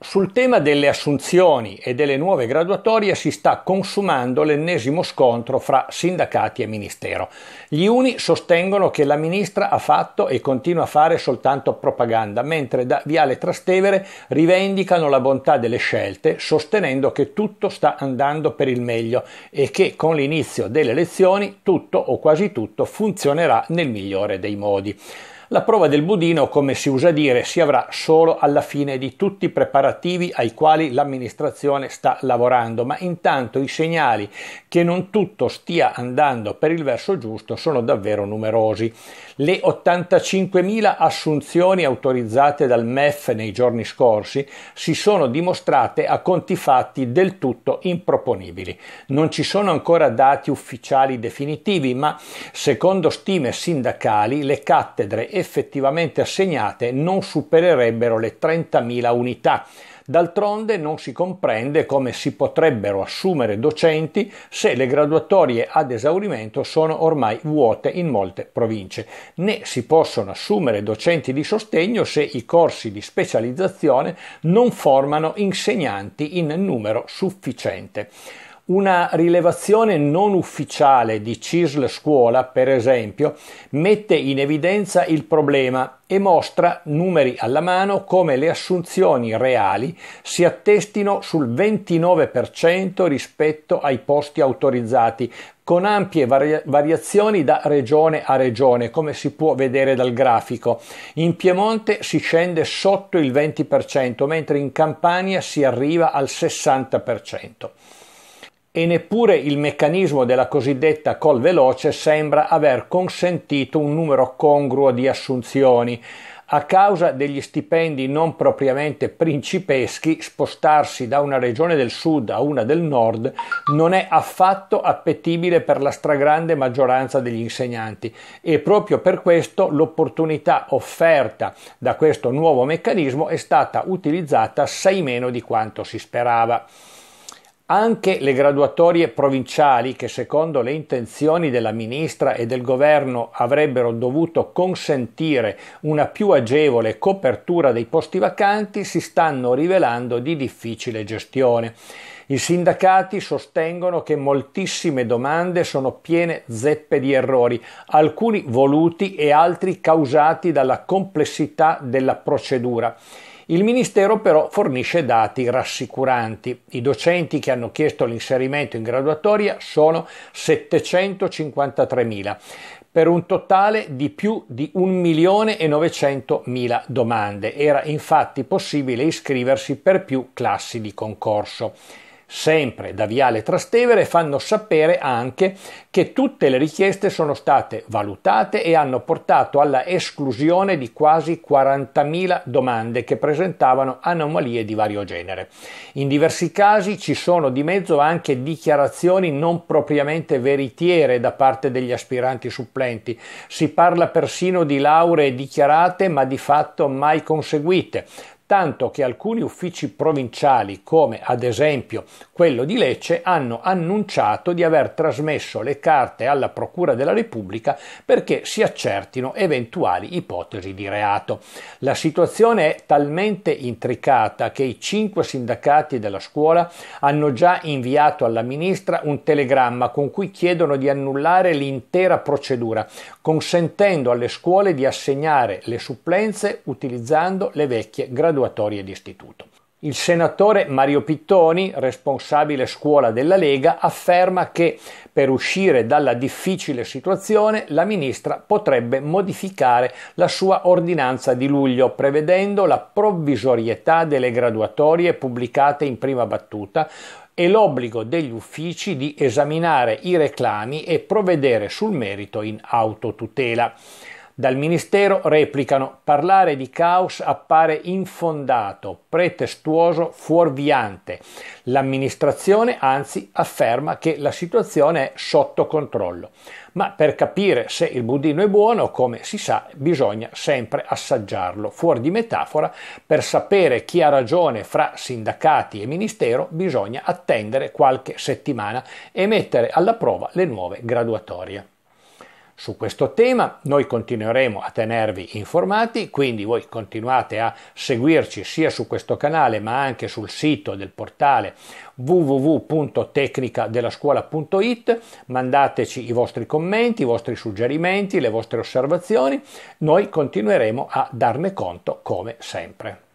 Sul tema delle assunzioni e delle nuove graduatorie si sta consumando l'ennesimo scontro fra sindacati e ministero. Gli uni sostengono che la ministra ha fatto e continua a fare soltanto propaganda, mentre da Viale Trastevere rivendicano la bontà delle scelte, sostenendo che tutto sta andando per il meglio e che con l'inizio delle elezioni tutto o quasi tutto funzionerà nel migliore dei modi. La prova del budino, come si usa dire, si avrà solo alla fine di tutti i preparativi ai quali l'amministrazione sta lavorando, ma intanto i segnali che non tutto stia andando per il verso giusto sono davvero numerosi. Le 85.000 assunzioni autorizzate dal MEF nei giorni scorsi si sono dimostrate a conti fatti del tutto improponibili. Non ci sono ancora dati ufficiali definitivi, ma secondo stime sindacali le cattedre e effettivamente assegnate non supererebbero le 30.000 unità. D'altronde non si comprende come si potrebbero assumere docenti se le graduatorie ad esaurimento sono ormai vuote in molte province, né si possono assumere docenti di sostegno se i corsi di specializzazione non formano insegnanti in numero sufficiente. Una rilevazione non ufficiale di CISL Scuola, per esempio, mette in evidenza il problema e mostra, numeri alla mano, come le assunzioni reali si attestino sul 29% rispetto ai posti autorizzati, con ampie variazioni da regione a regione, come si può vedere dal grafico. In Piemonte si scende sotto il 20%, mentre in Campania si arriva al 60% e neppure il meccanismo della cosiddetta call veloce sembra aver consentito un numero congruo di assunzioni, a causa degli stipendi non propriamente principeschi, spostarsi da una regione del sud a una del nord non è affatto appetibile per la stragrande maggioranza degli insegnanti e proprio per questo l'opportunità offerta da questo nuovo meccanismo è stata utilizzata assai meno di quanto si sperava. Anche le graduatorie provinciali, che secondo le intenzioni della ministra e del governo avrebbero dovuto consentire una più agevole copertura dei posti vacanti, si stanno rivelando di difficile gestione. I sindacati sostengono che moltissime domande sono piene zeppe di errori, alcuni voluti e altri causati dalla complessità della procedura. Il Ministero però fornisce dati rassicuranti. I docenti che hanno chiesto l'inserimento in graduatoria sono 753.000 per un totale di più di 1.900.000 domande. Era infatti possibile iscriversi per più classi di concorso sempre da Viale Trastevere, fanno sapere anche che tutte le richieste sono state valutate e hanno portato alla esclusione di quasi 40.000 domande che presentavano anomalie di vario genere. In diversi casi ci sono di mezzo anche dichiarazioni non propriamente veritiere da parte degli aspiranti supplenti. Si parla persino di lauree dichiarate ma di fatto mai conseguite tanto che alcuni uffici provinciali, come ad esempio quello di Lecce, hanno annunciato di aver trasmesso le carte alla Procura della Repubblica perché si accertino eventuali ipotesi di reato. La situazione è talmente intricata che i cinque sindacati della scuola hanno già inviato alla ministra un telegramma con cui chiedono di annullare l'intera procedura, consentendo alle scuole di assegnare le supplenze utilizzando le vecchie graduazioni graduatorie di istituto. Il senatore Mario Pittoni, responsabile scuola della Lega, afferma che per uscire dalla difficile situazione la ministra potrebbe modificare la sua ordinanza di luglio, prevedendo la provvisorietà delle graduatorie pubblicate in prima battuta e l'obbligo degli uffici di esaminare i reclami e provvedere sul merito in autotutela. Dal ministero replicano parlare di caos appare infondato, pretestuoso, fuorviante. L'amministrazione anzi afferma che la situazione è sotto controllo. Ma per capire se il budino è buono, come si sa, bisogna sempre assaggiarlo. Fuori di metafora, per sapere chi ha ragione fra sindacati e ministero bisogna attendere qualche settimana e mettere alla prova le nuove graduatorie su questo tema. Noi continueremo a tenervi informati, quindi voi continuate a seguirci sia su questo canale ma anche sul sito del portale www.tecnicadelascuola.it, mandateci i vostri commenti, i vostri suggerimenti, le vostre osservazioni, noi continueremo a darne conto come sempre.